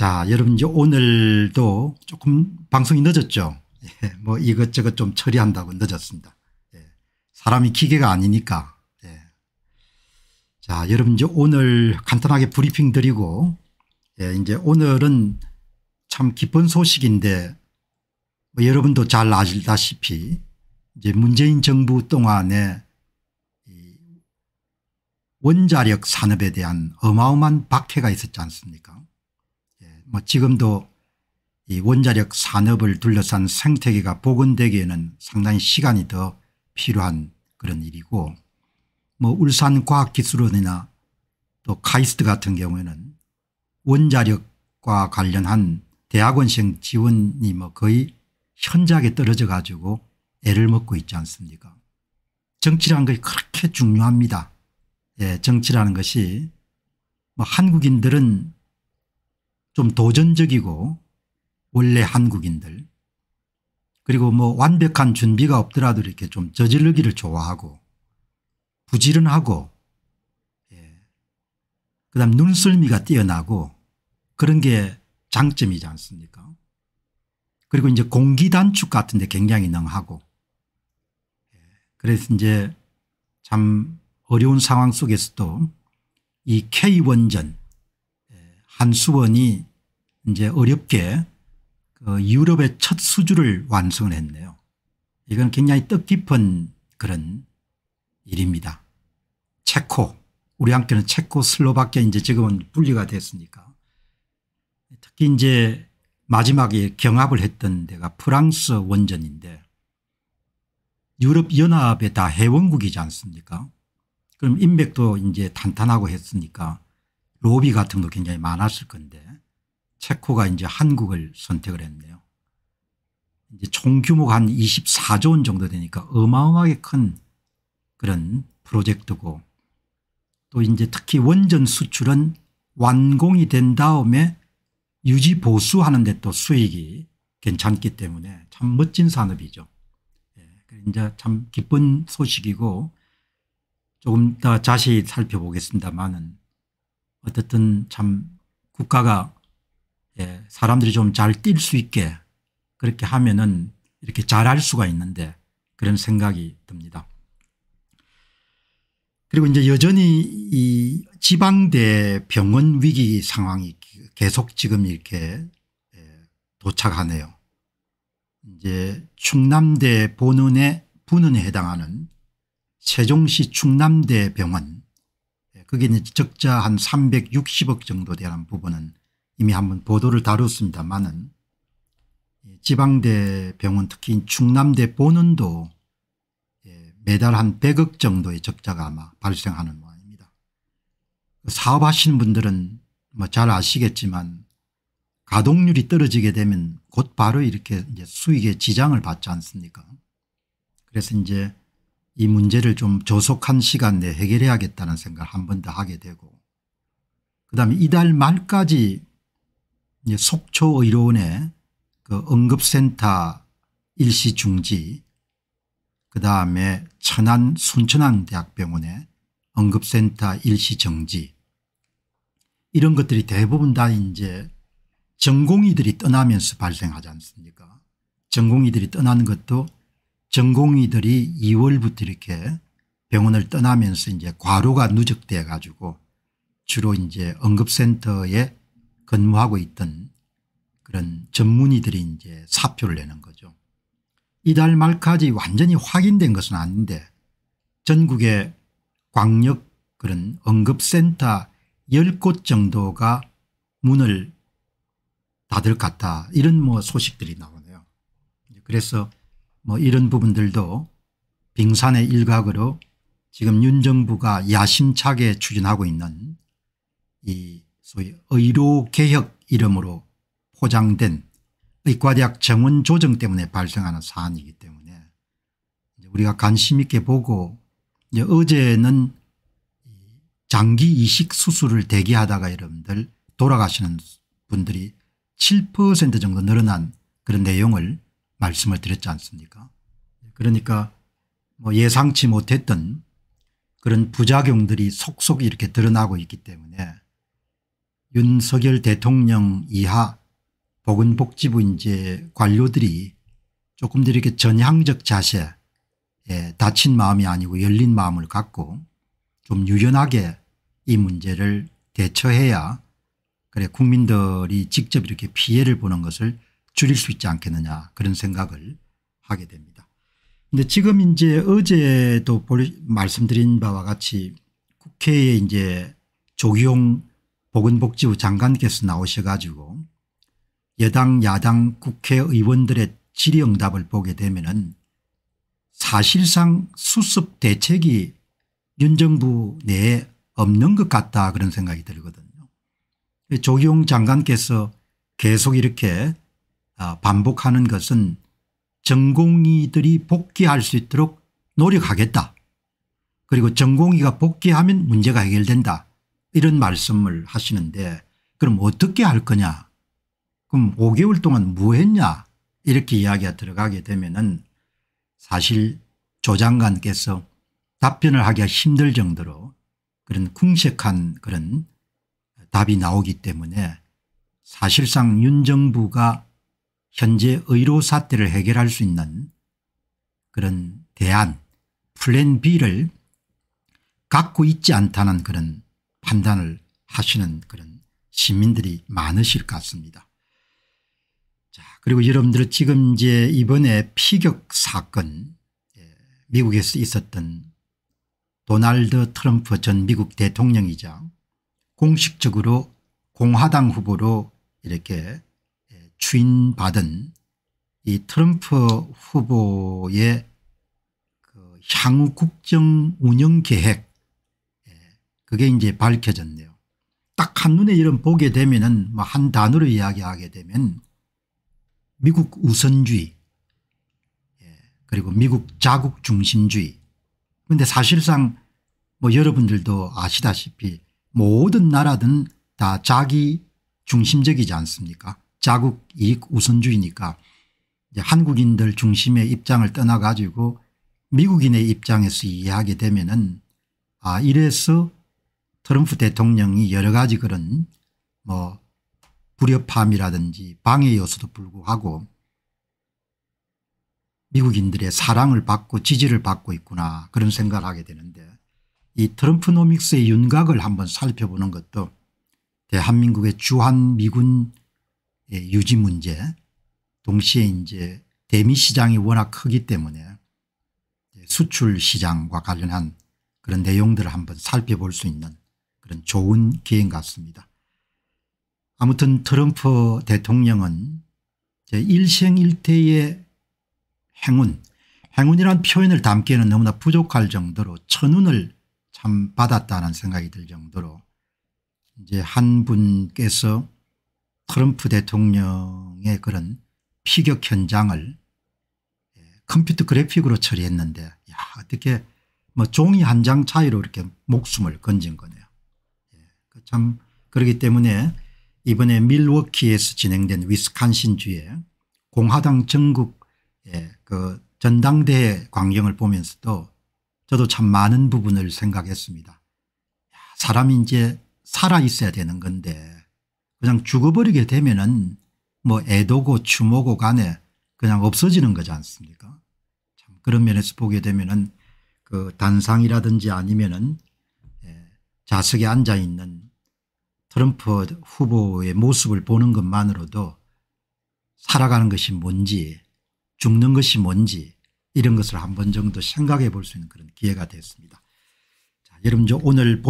자, 여러분 이제 오늘도 조금 방송이 늦었죠. 예, 뭐 이것저것 좀 처리한다고 늦었습니다. 예, 사람이 기계가 아니니까. 예. 자, 여러분 이제 오늘 간단하게 브리핑 드리고 예, 이제 오늘은 참 기쁜 소식인데 뭐 여러분도 잘 아시다시피 이제 문재인 정부 동안에 원자력 산업에 대한 어마어마한 박해가 있었지 않습니까? 뭐 지금도 이 원자력 산업을 둘러싼 생태계가 복원되기에는 상당히 시간이 더 필요한 그런 일이고 뭐 울산과학기술원이나 또 카이스트 같은 경우에는 원자력과 관련한 대학원생 지원이 뭐 거의 현저하게 떨어져 가지고 애를 먹고 있지 않습니까 정치라는 것이 그렇게 중요합니다. 예, 정치라는 것이 뭐 한국인들은 좀 도전적이고 원래 한국인들 그리고 뭐 완벽한 준비가 없더라도 이렇게 좀 저지르기를 좋아하고 부지런하고 예. 그 다음 눈썰미가 뛰어나고 그런 게 장점이지 않습니까 그리고 이제 공기단축 같은 데 굉장히 능하고 예. 그래서 이제 참 어려운 상황 속에서도 이 K원전 한수원이 이제 어렵게 그 유럽의 첫 수주를 완성을 했네요. 이건 굉장히 뜻깊은 그런 일입니다. 체코 우리 한때는 체코슬로바키아 이제 지금은 분리가 됐으니까 특히 이제 마지막에 경합을 했던 데가 프랑스 원전인데 유럽연합에 다 회원국이지 않습니까 그럼 인맥도 이제 탄탄하고 했으니까 로비 같은 것도 굉장히 많았을 건데 체코가 이제 한국을 선택을 했네요. 이제 총규모가 한 24조 원 정도 되니까 어마어마하게 큰 그런 프로젝트고 또 이제 특히 원전 수출은 완공이 된 다음에 유지 보수하는 데또 수익이 괜찮기 때문에 참 멋진 산업이죠. 예, 이제 참 기쁜 소식이고 조금 더 자세히 살펴보겠습니다만은 어쨌든 참 국가가 예, 사람들이 좀 잘 뛸 수 있게 그렇게 하면은 이렇게 잘 할 수가 있는데 그런 생각이 듭니다. 그리고 이제 여전히 이 지방대 병원 위기 상황이 계속 지금 이렇게 예, 도착하네요. 이제 충남대 본원의 분원에 해당하는 세종시 충남대 병원 그게 이제 적자 한 360억 정도 되는 부분은 이미 한 번 보도를 다뤘습니다만은 예, 지방대 병원 특히 충남대 보는도 예, 매달 한 100억 정도의 적자가 아마 발생하는 모양입니다. 사업하시는 분들은 뭐 잘 아시겠지만 가동률이 떨어지게 되면 곧바로 이렇게 이제 수익에 지장을 받지 않습니까 그래서 이제 이 문제를 좀조속한 시간 내에 해결해야겠다는 생각을 한 번 더 하게 되고 그다음에 이달 말까지 속초의료원의 그 응급센터 일시 중지 그다음에 천안 순천안대학병원의 응급센터 일시 정지 이런 것들이 대부분 다 이제 전공의들이 떠나면서 발생하지 않습니까 전공의들이 떠나는 것도 전공의들이 2월부터 이렇게 병원을 떠나면서 이제 과로가 누적돼 가지고 주로 이제 응급센터에 근무하고 있던 그런 전문의들이 이제 사표를 내는 거죠. 이달 말까지 완전히 확인된 것은 아닌데 전국의 광역 그런 응급센터 10곳 정도가 문을 닫을 것 같다 이런 뭐 소식들이 나오네요. 그래서 뭐 이런 부분들도 빙산의 일각으로 지금 윤 정부가 야심차게 추진하고 있는 이 소위 의료개혁 이름으로 포장된 의과대학 정원 조정 때문에 발생하는 사안이기 때문에 이제 우리가 관심 있게 보고 이제 어제는 장기 이식 수술을 대기하다가 여러분들 돌아가시는 분들이 7% 정도 늘어난 그런 내용을 말씀을 드렸지 않습니까 그러니까 뭐 예상치 못했던 그런 부작용들이 속속 이렇게 드러나고 있기 때문에 윤석열 대통령 이하 보건복지부 이제 관료들이 조금 더 이렇게 전향적 자세에 예, 다친 마음이 아니고 열린 마음을 갖고 좀 유연하게 이 문제를 대처해야 그래 국민들이 직접 이렇게 피해를 보는 것을 줄일 수 있지 않겠느냐 그런 생각을 하게 됩니다. 근데 지금 이제 어제도 말씀드린 바와 같이 국회에 이제 조기용 보건복지부 장관께서 나오셔 가지고 여당 야당 국회의원들의 질의응답을 보게 되면은 사실상 수습 대책이 윤 정부 내에 없는 것 같다 그런 생각이 들거든요. 조기용 장관께서 계속 이렇게 아, 반복하는 것은 전공의들이 복귀할 수 있도록 노력하겠다. 그리고 전공의가 복귀하면 문제가 해결된다. 이런 말씀을 하시는데 그럼 어떻게 할 거냐 그럼 5개월 동안 뭐 했냐 이렇게 이야기가 들어가게 되면 은 사실 조 장관께서 답변을 하기가 힘들 정도로 그런 궁색한 그런 답이 나오기 때문에 사실상 윤 정부가 현재 의료 사태를 해결할 수 있는 그런 대안 플랜 B를 갖고 있지 않다는 그런 판단을 하시는 그런 시민들이 많으실 것 같습니다. 자 그리고 여러분들 지금 이제 이번에 피격 사건 예, 미국에서 있었던 도널드 트럼프 전 미국 대통령이자 공식적으로 공화당 후보로 이렇게 주인받은이 트럼프 후보의 그 향후 국정 운영 계획 예, 그게 이제 밝혀졌네요. 딱 한눈에 이런 보게 되면은 뭐 한 단어로 이야기하게 되면 미국 우선주의 예, 그리고 미국 자국 중심주의 그런데 사실상 뭐 여러분들도 아시다시피 모든 나라든 다 자기 중심적이지 않습니까 자국 이익 우선주의니까 한국인들 중심의 입장을 떠나가지고 미국인의 입장에서 이해하게 되면은 아 이래서 트럼프 대통령이 여러 가지 그런 뭐 불협함이라든지 방해 요소도 불구하고 미국인들의 사랑을 받고 지지를 받고 있구나 그런 생각을 하게 되는데 이 트럼프노믹스의 윤곽을 한번 살펴보는 것도 대한민국의 주한 미군 예, 유지 문제 동시에 이제 대미 시장이 워낙 크기 때문에 수출 시장과 관련한 그런 내용들을 한번 살펴볼 수 있는 그런 좋은 기회 인것 같습니다. 아무튼 트럼프 대통령은 일생일대의 행운 행운이란 표현을 담기에는 너무나 부족할 정도로 천운을 참 받았다는 생각이 들 정도로 이제 한 분께서 트럼프 대통령의 그런 피격 현장을 예, 컴퓨터 그래픽으로 처리했는데 야 어떻게 뭐 종이 한 장 차이로 이렇게 목숨을 건진 거네요. 예, 그 참 그렇기 때문에 이번에 밀워키에서 진행된 위스콘신주의 공화당 전국 예, 그 전당대회 광경을 보면서도 저도 참 많은 부분을 생각했습니다. 사람이 이제 살아 있어야 되는 건데 그냥 죽어버리게 되면은 뭐 애도고 추모고 간에 그냥 없어지는 거지 않습니까? 참 그런 면에서 보게 되면은 그 단상이라든지 아니면은 예, 좌석에 앉아 있는 트럼프 후보의 모습을 보는 것만으로도 살아가는 것이 뭔지 죽는 것이 뭔지 이런 것을 한 번 정도 생각해 볼 수 있는 그런 기회가 됐습니다. 자, 여러분 저 오늘 본